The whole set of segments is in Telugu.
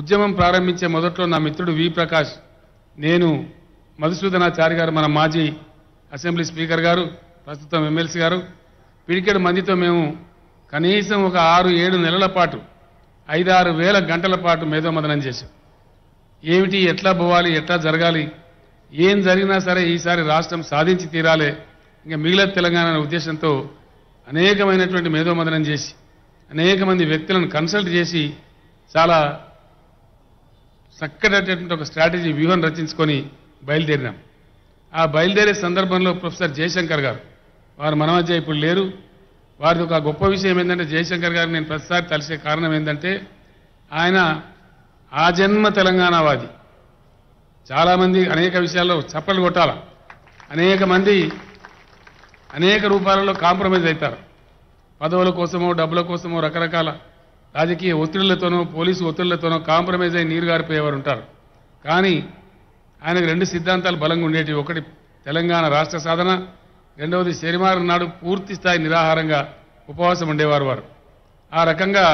ఉద్యమం ప్రారంభించే మొదట్లో నా మిత్రుడు వి ప్రకాష్ నేను మధుసూదనాచారి గారు మన మాజీ అసెంబ్లీ స్పీకర్ గారు ప్రస్తుతం ఎమ్మెల్సీ గారు పిడికెడు మందితో మేము కనీసం ఒక ఆరు ఏడు నెలల పాటు ఐదారు వేల గంటల పాటు మేధోమదనం చేశాం ఏమిటి ఎట్లా పోవాలి ఎట్లా జరగాలి ఏం జరిగినా సరే ఈసారి రాష్ట్రం సాధించి తీరాలే ఇంకా మిగిలిన తెలంగాణ ఉద్దేశంతో అనేకమైనటువంటి మేధోమదనం చేసి అనేక మంది వ్యక్తులను కన్సల్ట్ చేసి చాలా చక్కటటువంటి ఒక స్ట్రాటజీ వ్యూహం రచించుకొని బయలుదేరినాం ఆ బయలుదేరే సందర్భంలో ప్రొఫెసర్ జయశంకర్ గారు వారు మధ్య ఇప్పుడు లేరు వారిది ఒక గొప్ప విషయం ఏంటంటే జయశంకర్ గారు నేను ప్రతిసారి కలిసే కారణం ఏంటంటే ఆయన ఆ జన్మ తెలంగాణవాది చాలామంది అనేక విషయాల్లో చప్పలు కొట్టాల అనేక మంది అనేక రూపాలలో కాంప్రమైజ్ అవుతారు పదవుల కోసమో డబ్బుల కోసమో రకరకాల రాజకీయ ఒత్తిళ్లతోనో పోలీసు ఒత్తిళ్లతోనో కాంప్రమైజ్ అయి నీరు గారిపోయేవారు ఉంటారు కానీ ఆయనకు రెండు సిద్ధాంతాలు బలంగా ఉండేటివి ఒకటి తెలంగాణ రాష్ట్ర సాధన రెండవది శనివారం నాడు పూర్తి స్థాయి నిరాహారంగా ఉపవాసం ఉండేవారు వారు ఆ రకంగా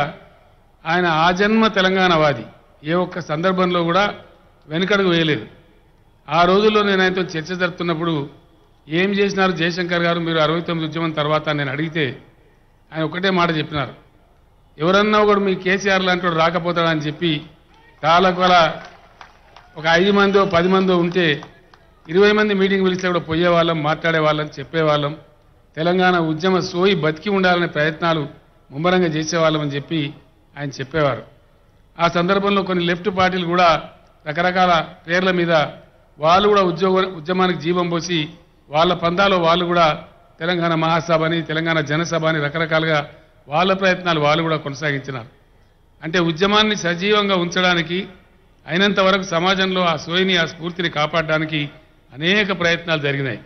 ఆయన ఆజన్మ తెలంగాణవాది ఏ ఒక్క సందర్భంలో కూడా వెనుకడుగు వేయలేదు ఆ రోజుల్లో నేను ఆయనతో చర్చ జరుపుతున్నప్పుడు ఏం చేసినారు జయశంకర్ గారు మీరు అరవై తొమ్మిది ఉద్యమం తర్వాత నేను అడిగితే ఆయన ఒకటే మాట చెప్పినారు ఎవరన్నా ఒకడు మీ కేసీఆర్ లాంటి రాకపోతాడని చెప్పి కాలకొల ఒక ఐదు మందో పది మందో ఉంటే ఇరవై మంది మీటింగ్ పిలిస్తే కూడా పోయేవాళ్ళం మాట్లాడేవాళ్ళం చెప్పేవాళ్ళం తెలంగాణ ఉద్యమ సోయి బతికి ఉండాలనే ప్రయత్నాలు ముమ్మరంగా చేసేవాళ్ళం అని చెప్పి ఆయన చెప్పేవారు ఆ సందర్భంలో కొన్ని లెఫ్ట్ పార్టీలు కూడా రకరకాల పేర్ల మీద వాళ్ళు కూడా ఉద్యోగ ఉద్యమానికి జీవం పోసి వాళ్ళ పందాలో వాళ్ళు కూడా తెలంగాణ మహాసభ అని తెలంగాణ జనసభ అని రకరకాలుగా వాళ్ళ ప్రయత్నాలు వాళ్ళు కూడా కొనసాగించినారు అంటే ఉద్యమాన్ని సజీవంగా ఉంచడానికి అయినంత వరకు సమాజంలో ఆ సోయిని ఆ స్ఫూర్తిని కాపాడడానికి అనేక ప్రయత్నాలు జరిగినాయి